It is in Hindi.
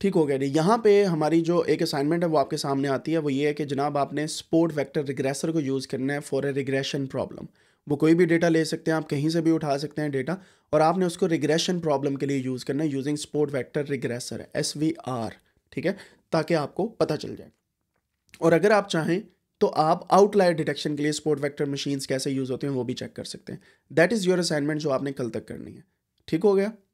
ठीक हो गया जी यहाँ पे हमारी जो एक असाइनमेंट है वो आपके सामने आती है वो ये है कि जनाब आपने स्पोर्ट वेक्टर रिग्रेसर को यूज़ करना है फॉर ए रिग्रेशन प्रॉब्लम वो कोई भी डेटा ले सकते हैं आप कहीं से भी उठा सकते हैं डेटा और आपने उसको रिग्रेशन प्रॉब्लम के लिए यूज़ करना है using support vector regressors ठीक है ताकि आपको पता चल जाए और अगर आप चाहें तो आप आउटलायर डिटेक्शन के लिए स्पोर्ट वैक्टर मशीन्स कैसे यूज़ होते हैं वो भी चेक कर सकते हैं दैट इज़ योर असाइनमेंट जो आपने कल तक करनी है ठीक हो गया